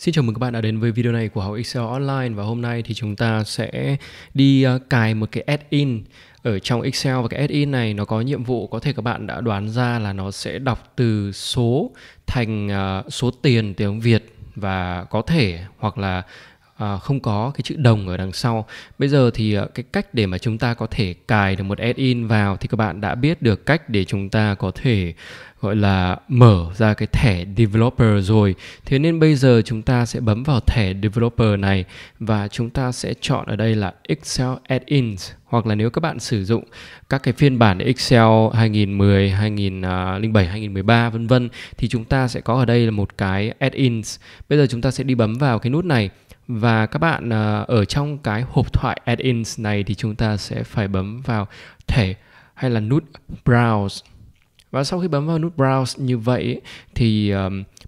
Xin chào mừng các bạn đã đến với video này của Học Excel Online và hôm nay thì chúng ta sẽ đi uh, cài một cái add-in ở trong Excel và cái add-in này nó có nhiệm vụ có thể các bạn đã đoán ra là nó sẽ đọc từ số thành uh, số tiền tiếng Việt và có thể hoặc là à, không có cái chữ đồng ở đằng sau bây giờ thì à, cái cách để mà chúng ta có thể cài được một add-in vào thì các bạn đã biết được cách để chúng ta có thể gọi là mở ra cái thẻ developer rồi thế nên bây giờ chúng ta sẽ bấm vào thẻ developer này và chúng ta sẽ chọn ở đây là Excel add-ins hoặc là nếu các bạn sử dụng các cái phiên bản Excel 2010, 2007, 2013 vân vân thì chúng ta sẽ có ở đây là một cái add-ins. Bây giờ chúng ta sẽ đi bấm vào cái nút này và các bạn ờ, ở trong cái hộp thoại add-ins này thì chúng ta sẽ phải bấm vào thẻ hay là nút browse và sau khi bấm vào nút browse như vậy thì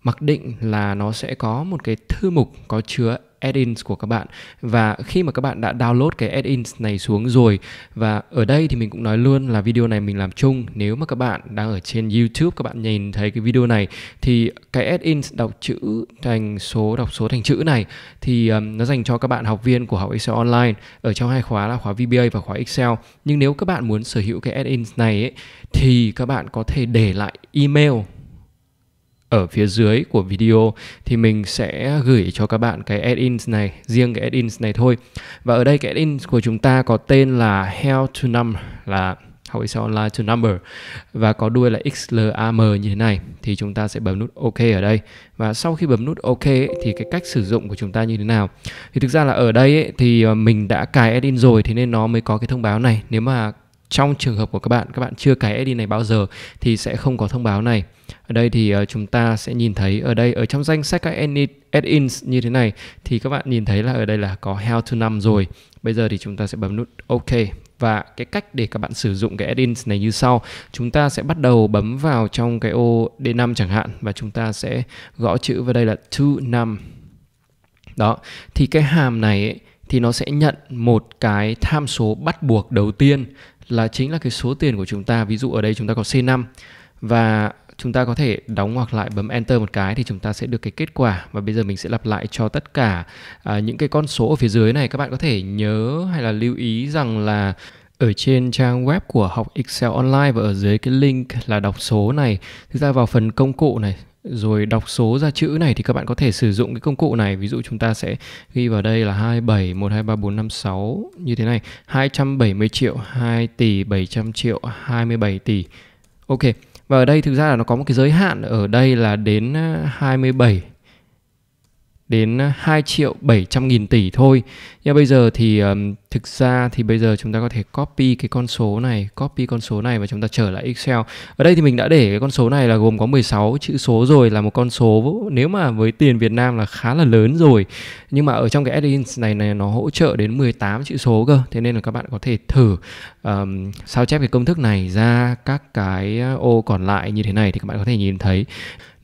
mặc định là nó sẽ có một cái thư mục có chứa add-ins của các bạn và khi mà các bạn đã download cái add-ins này xuống rồi và ở đây thì mình cũng nói luôn là video này mình làm chung nếu mà các bạn đang ở trên YouTube các bạn nhìn thấy cái video này thì cái add-ins đọc chữ thành số đọc số thành chữ này thì um, nó dành cho các bạn học viên của học Excel online ở trong hai khóa là khóa VBA và khóa Excel nhưng nếu các bạn muốn sở hữu cái add-ins này ấy, thì các bạn có thể để lại email ở phía dưới của video thì mình sẽ gửi cho các bạn cái add-ins này, riêng cái add-ins này thôi. Và ở đây cái add-ins của chúng ta có tên là Help to Number là How is online to number và có đuôi là XLAM như thế này thì chúng ta sẽ bấm nút OK ở đây và sau khi bấm nút OK ấy, thì cái cách sử dụng của chúng ta như thế nào thì thực ra là ở đây ấy, thì ờ, mình đã cài add-in rồi thì nên nó mới có cái thông báo này nếu mà trong trường hợp của các bạn các bạn chưa cài ID này bao giờ thì sẽ không có thông báo này ở đây thì uh, chúng ta sẽ nhìn thấy ở đây ở trong danh sách các add-ins như thế này thì các bạn nhìn thấy là ở đây là có how to năm rồi bây giờ thì chúng ta sẽ bấm nút OK và cái cách để các bạn sử dụng cái add-ins này như sau chúng ta sẽ bắt đầu bấm vào trong cái ô D5 chẳng hạn và chúng ta sẽ gõ chữ vào đây là to năm đó thì cái hàm này ấy, thì nó sẽ nhận một cái tham số bắt buộc đầu tiên là chính là cái số tiền của chúng ta ví dụ ở đây chúng ta có C5 và chúng ta có thể đóng hoặc lại bấm enter một cái thì chúng ta sẽ được cái kết quả và bây giờ mình sẽ lặp lại cho tất cả à, những cái con số ở phía dưới này các bạn có thể nhớ hay là lưu ý rằng là ở trên trang web của học Excel online và ở dưới cái link là đọc số này chúng ta vào phần công cụ này rồi đọc số ra chữ này thì các bạn có thể sử dụng cái công cụ này ví dụ chúng ta sẽ ghi vào đây là 27 123456 như thế này 270 triệu 2 tỷ 700 triệu 27 tỷ Ok và ở đây thực ra là nó có một cái giới hạn ở đây là đến 27 à, đến 2 à, triệu 700 nghìn tỷ thôi nhưng bây giờ thì thực ra thì bây giờ chúng ta có thể copy cái con số này copy con số này và chúng ta trở lại Excel ở đây thì mình đã để cái con số này là gồm có 16 chữ số rồi là một con số nếu mà với tiền Việt Nam là khá là lớn rồi nhưng mà ở trong cái add này này nó hỗ trợ đến 18 chữ số cơ thế nên là các bạn có thể thử um, sao chép cái công thức này ra các cái ô còn lại như thế này thì các bạn có thể nhìn thấy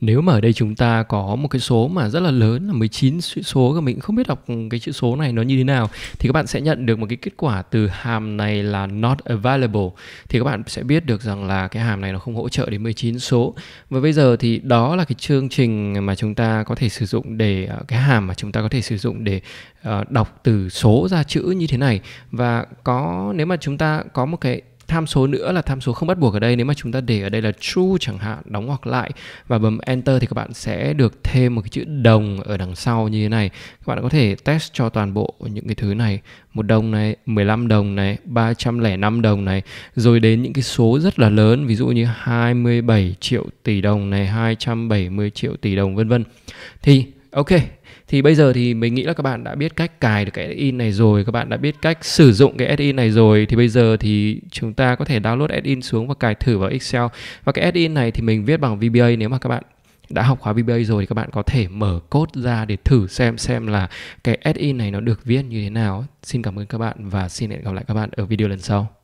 nếu mà ở đây chúng ta có một cái số mà rất là lớn là 19 chữ số và mình không biết đọc cái chữ số này nó như thế nào thì các bạn sẽ nhận được được một cái kết quả từ hàm này là not available thì các bạn sẽ biết được rằng là cái hàm này nó không hỗ trợ đến 19 số. Và bây giờ thì đó là cái chương trình mà chúng ta có thể sử dụng để ờ, cái hàm mà chúng ta có thể sử dụng để ờ, đọc từ số ra chữ như thế này và có nếu mà chúng ta có một cái tham số nữa là tham số không bắt buộc ở đây nếu mà chúng ta để ở đây là true chẳng hạn đóng hoặc lại và bấm enter thì các bạn sẽ được thêm một cái chữ đồng ở đằng sau như thế này các bạn có thể test cho toàn bộ những cái thứ này một đồng này 15 đồng này 305 đồng này rồi đến những cái số rất là lớn ví dụ như 27 triệu tỷ đồng này 270 triệu tỷ đồng vân vân thì ok thì bây giờ thì mình nghĩ là các bạn đã biết cách cài được cái in này rồi các bạn đã biết cách sử dụng cái add-in này rồi thì bây giờ thì chúng ta có thể download add-in xuống và cài thử vào Excel và cái add-in này thì mình viết bằng VBA nếu mà các bạn đã học khóa VBA rồi thì các bạn có thể mở code ra để thử xem xem là cái add-in này nó được viết như thế nào. Xin cảm ơn các bạn và xin hẹn gặp lại các bạn ở video lần sau.